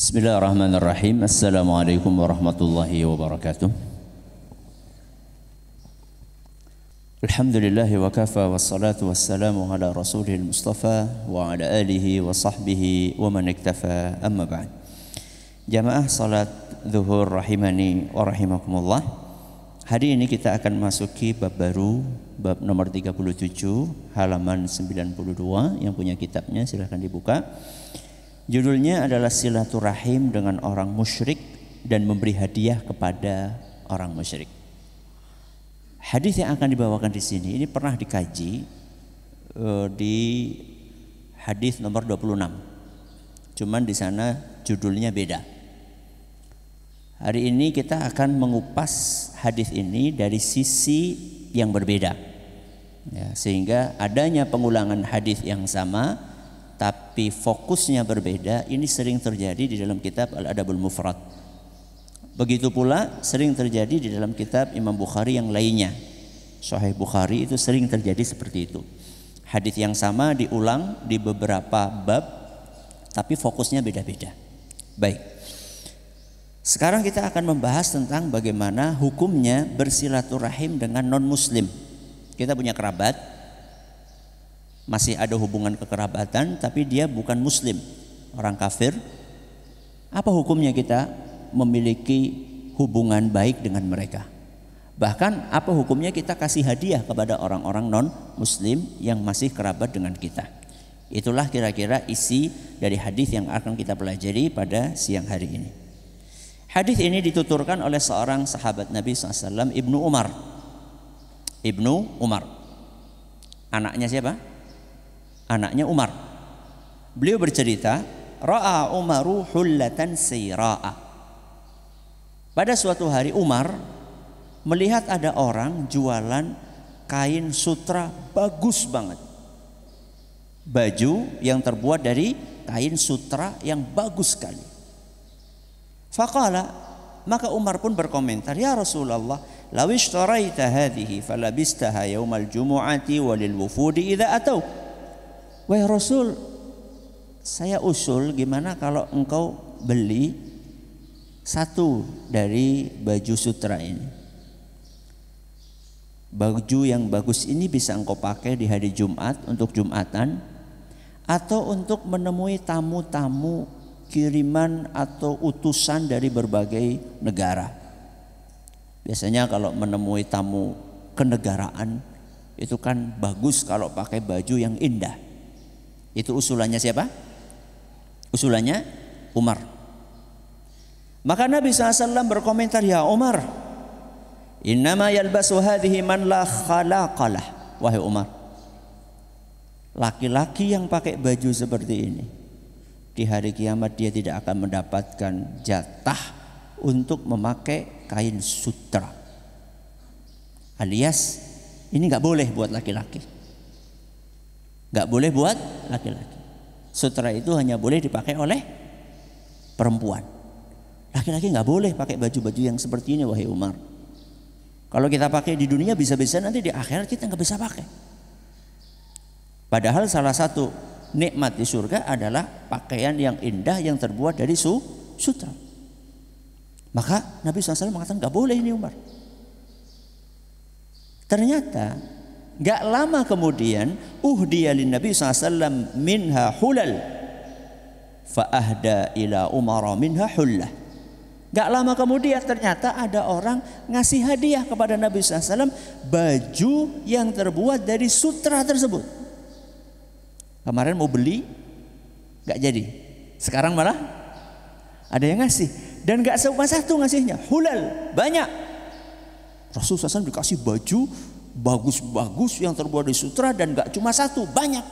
Bismillahirrahmanirrahim. Assalamualaikum warahmatullahi wabarakatuh. Alhamdulillahi wa kafa wa salatu wa salamu ala rasulil mustafa wa ala alihi wa sahbihi wa man iktafa amma ba'd. Jamaah salat zuhur rahimani wa rahimakumullah. Hari ini kita akan masuki bab baru, bab nomor 37, halaman 92 yang punya kitabnya silahkan dibuka. Judulnya adalah silaturahim dengan orang musyrik dan memberi hadiah kepada orang musyrik. Hadis yang akan dibawakan di sini ini pernah dikaji uh, di hadis nomor 26. Cuman di sana judulnya beda. Hari ini kita akan mengupas hadis ini dari sisi yang berbeda. Ya, sehingga adanya pengulangan hadis yang sama tapi fokusnya berbeda ini sering terjadi di dalam kitab Al-Adabul Mufrad. Begitu pula sering terjadi di dalam kitab Imam Bukhari yang lainnya. Sahih Bukhari itu sering terjadi seperti itu. Hadis yang sama diulang di beberapa bab tapi fokusnya beda-beda. Baik. Sekarang kita akan membahas tentang bagaimana hukumnya bersilaturahim dengan non muslim. Kita punya kerabat, masih ada hubungan kekerabatan tapi dia bukan muslim, orang kafir. Apa hukumnya kita memiliki hubungan baik dengan mereka? Bahkan apa hukumnya kita kasih hadiah kepada orang-orang non muslim yang masih kerabat dengan kita? Itulah kira-kira isi dari hadis yang akan kita pelajari pada siang hari ini. Hadis ini dituturkan oleh seorang sahabat Nabi SAW, Ibnu Umar. Ibnu Umar. Anaknya siapa? anaknya Umar. Beliau bercerita, Ra'a Umaru hullatan sayra'a. Pada suatu hari Umar melihat ada orang jualan kain sutra bagus banget. Baju yang terbuat dari kain sutra yang bagus sekali. Faqala, maka Umar pun berkomentar, "Ya Rasulullah, law ishtaraita hadhihi falabistaha yaumal jumu'ati walil wufudi idza atau." Wah Rasul, saya usul gimana kalau engkau beli satu dari baju sutra ini. Baju yang bagus ini bisa engkau pakai di hari Jumat untuk Jumatan atau untuk menemui tamu-tamu kiriman atau utusan dari berbagai negara. Biasanya kalau menemui tamu kenegaraan itu kan bagus kalau pakai baju yang indah itu usulannya siapa? Usulannya Umar. Maka Nabi SAW berkomentar, Ya Umar, Innama yalbasu hadhihi man la khalaqalah. Wahai Umar, laki-laki yang pakai baju seperti ini, di hari kiamat dia tidak akan mendapatkan jatah untuk memakai kain sutra. Alias, ini nggak boleh buat laki-laki. Gak boleh buat laki-laki. Sutra itu hanya boleh dipakai oleh perempuan. Laki-laki gak boleh pakai baju-baju yang seperti ini wahai Umar. Kalau kita pakai di dunia bisa-bisa nanti di akhirat kita gak bisa pakai. Padahal salah satu nikmat di surga adalah pakaian yang indah yang terbuat dari su sutra. Maka Nabi SAW mengatakan gak boleh ini Umar. Ternyata Gak lama kemudian uhdiya lin Nabi SAW minha hulal faahda ila Umar minha hullah. Gak lama kemudian ternyata ada orang ngasih hadiah kepada Nabi SAW baju yang terbuat dari sutra tersebut. Kemarin mau beli, gak jadi. Sekarang malah ada yang ngasih. Dan gak cuma satu ngasihnya, hulal, banyak. Rasul SAW dikasih baju bagus-bagus yang terbuat dari sutra dan gak cuma satu, banyak.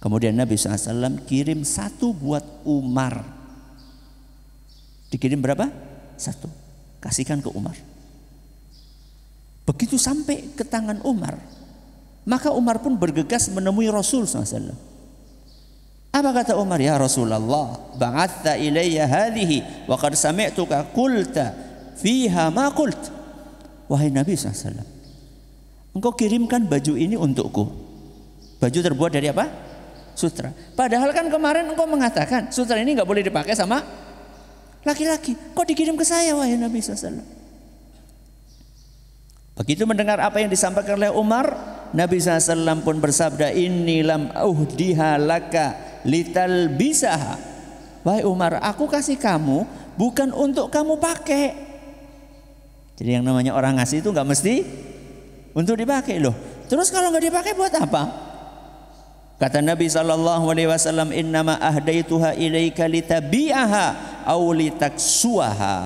Kemudian Nabi SAW kirim satu buat Umar. Dikirim berapa? Satu. Kasihkan ke Umar. Begitu sampai ke tangan Umar, maka Umar pun bergegas menemui Rasul SAW. Apa kata Umar? Ya Rasulullah, bangat ilayya hadihi wa qad sami'tuka qulta fiha ma kulta. Wahai Nabi SAW, engkau kirimkan baju ini untukku. Baju terbuat dari apa? Sutra. Padahal kan kemarin engkau mengatakan sutra ini nggak boleh dipakai sama laki-laki. Kok dikirim ke saya, wahai Nabi SAW? Begitu mendengar apa yang disampaikan oleh Umar, Nabi SAW pun bersabda, Ini lam uhdiha laka lital bisaha. Wahai Umar, aku kasih kamu bukan untuk kamu pakai. Jadi yang namanya orang ngasih itu nggak mesti untuk dipakai loh. Terus kalau nggak dipakai buat apa? Kata Nabi sallallahu alaihi wasallam innama ahdaituha ilaika litabi'aha aw litaksuaha.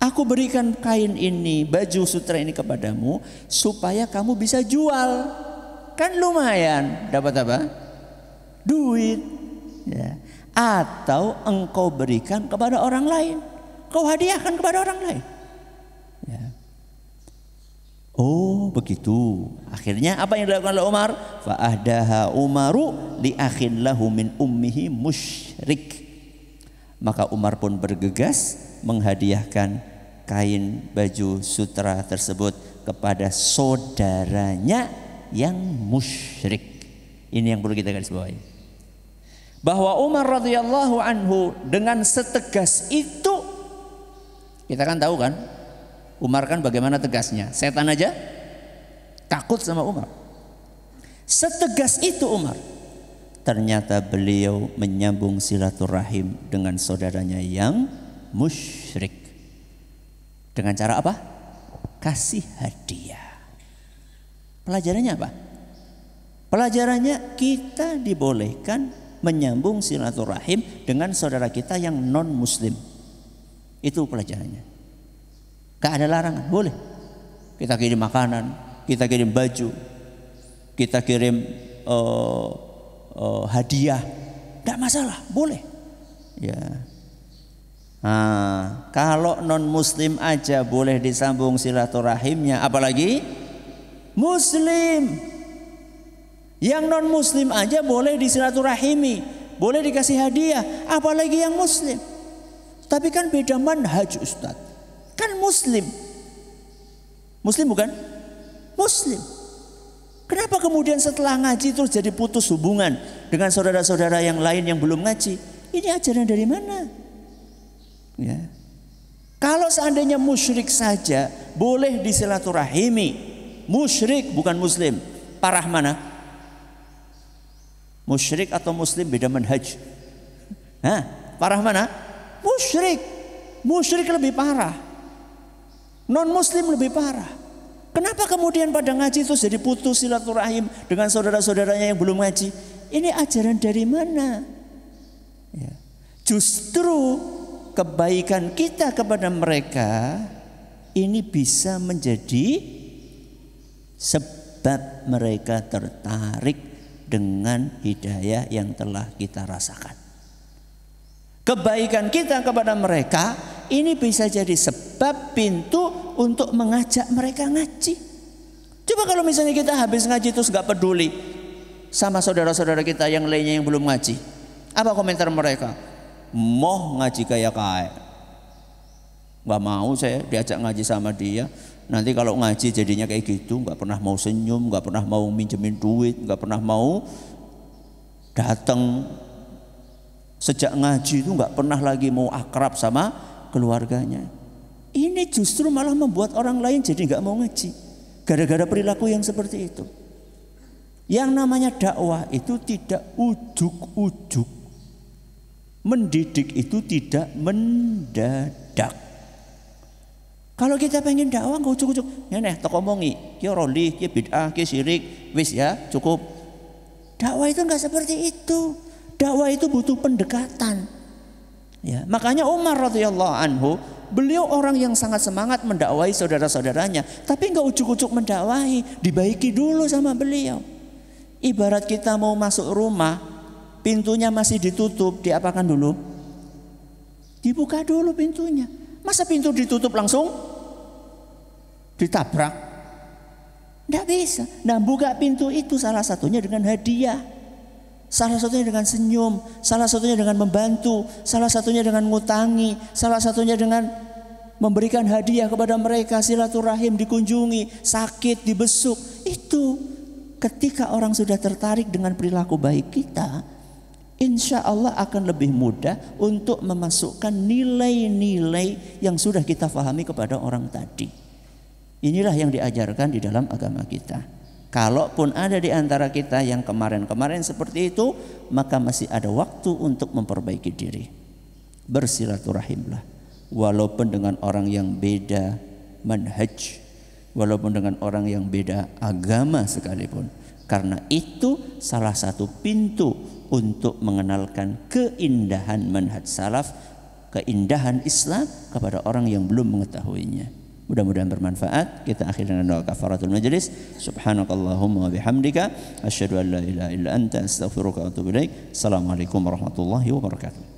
Aku berikan kain ini, baju sutra ini kepadamu supaya kamu bisa jual. Kan lumayan dapat apa? Duit. Ya. Atau engkau berikan kepada orang lain. Kau hadiahkan kepada orang lain. Oh begitu. Akhirnya apa yang dilakukan oleh Umar? Fa'ahdaha Umaru li akhin lahu min ummihi musyrik. Maka Umar pun bergegas menghadiahkan kain baju sutra tersebut kepada saudaranya yang musyrik. Ini yang perlu kita garis bawahi. Bahwa Umar radhiyallahu anhu dengan setegas itu kita kan tahu kan Umar kan bagaimana tegasnya? Setan aja takut sama Umar. Setegas itu Umar. Ternyata beliau menyambung silaturahim dengan saudaranya yang musyrik. Dengan cara apa? Kasih hadiah. Pelajarannya apa? Pelajarannya kita dibolehkan menyambung silaturahim dengan saudara kita yang non muslim. Itu pelajarannya. Tak ada larangan, boleh. Kita kirim makanan, kita kirim baju, kita kirim uh, uh, hadiah, tidak masalah, boleh. Ya. Nah, kalau non Muslim aja boleh disambung silaturahimnya, apalagi Muslim. Yang non Muslim aja boleh disilaturahimi, boleh dikasih hadiah, apalagi yang Muslim. Tapi kan beda manhaj Ustadz. Kan muslim. Muslim bukan? Muslim. Kenapa kemudian setelah ngaji terus jadi putus hubungan dengan saudara-saudara yang lain yang belum ngaji? Ini ajaran dari mana? Ya. Kalau seandainya musyrik saja boleh disilaturahimi. Musyrik bukan muslim. Parah mana? Musyrik atau muslim beda manhaj. Hah? Parah mana? Musyrik. Musyrik lebih parah. Non muslim lebih parah. Kenapa kemudian pada ngaji itu jadi putus silaturahim dengan saudara-saudaranya yang belum ngaji? Ini ajaran dari mana? Ya. Justru kebaikan kita kepada mereka ini bisa menjadi sebab mereka tertarik dengan hidayah yang telah kita rasakan. Kebaikan kita kepada mereka ini bisa jadi sebab pintu untuk mengajak mereka ngaji. Coba kalau misalnya kita habis ngaji terus nggak peduli sama saudara-saudara kita yang lainnya yang belum ngaji. Apa komentar mereka? Moh ngaji kayak kayak. Nggak mau saya diajak ngaji sama dia. Nanti kalau ngaji jadinya kayak gitu, nggak pernah mau senyum, nggak pernah mau minjemin duit, nggak pernah mau datang sejak ngaji itu nggak pernah lagi mau akrab sama keluarganya. Ini justru malah membuat orang lain jadi nggak mau ngaji. Gara-gara perilaku yang seperti itu. Yang namanya dakwah itu tidak ujuk-ujuk. Mendidik itu tidak mendadak. Kalau kita pengen dakwah nggak ujuk-ujuk. Nenek tak omongi, kia roli, kia bid'ah, kia syirik, wis ya cukup. Dakwah itu nggak seperti itu. Dakwah itu butuh pendekatan. Ya, makanya Umar radhiyallahu anhu beliau orang yang sangat semangat mendakwai saudara-saudaranya. Tapi nggak ujuk-ujuk mendakwai, dibaiki dulu sama beliau. Ibarat kita mau masuk rumah, pintunya masih ditutup, diapakan dulu? Dibuka dulu pintunya. Masa pintu ditutup langsung? Ditabrak. Tidak bisa. Nah buka pintu itu salah satunya dengan hadiah. Salah satunya dengan senyum, salah satunya dengan membantu, salah satunya dengan ngutangi, salah satunya dengan memberikan hadiah kepada mereka, silaturahim dikunjungi, sakit dibesuk. Itu ketika orang sudah tertarik dengan perilaku baik kita, insya Allah akan lebih mudah untuk memasukkan nilai-nilai yang sudah kita fahami kepada orang tadi. Inilah yang diajarkan di dalam agama kita. Kalaupun ada di antara kita yang kemarin-kemarin seperti itu, maka masih ada waktu untuk memperbaiki diri. Bersilaturahimlah, walaupun dengan orang yang beda manhaj, walaupun dengan orang yang beda agama sekalipun. Karena itu salah satu pintu untuk mengenalkan keindahan manhaj salaf, keindahan Islam kepada orang yang belum mengetahuinya. Mudah-mudahan bermanfaat. Kita akhiri dengan doa kafaratul majlis. Subhanakallahumma wa bihamdika asyhadu an la ilaha illa anta astaghfiruka wa atubu ilaik. Assalamualaikum warahmatullahi wabarakatuh.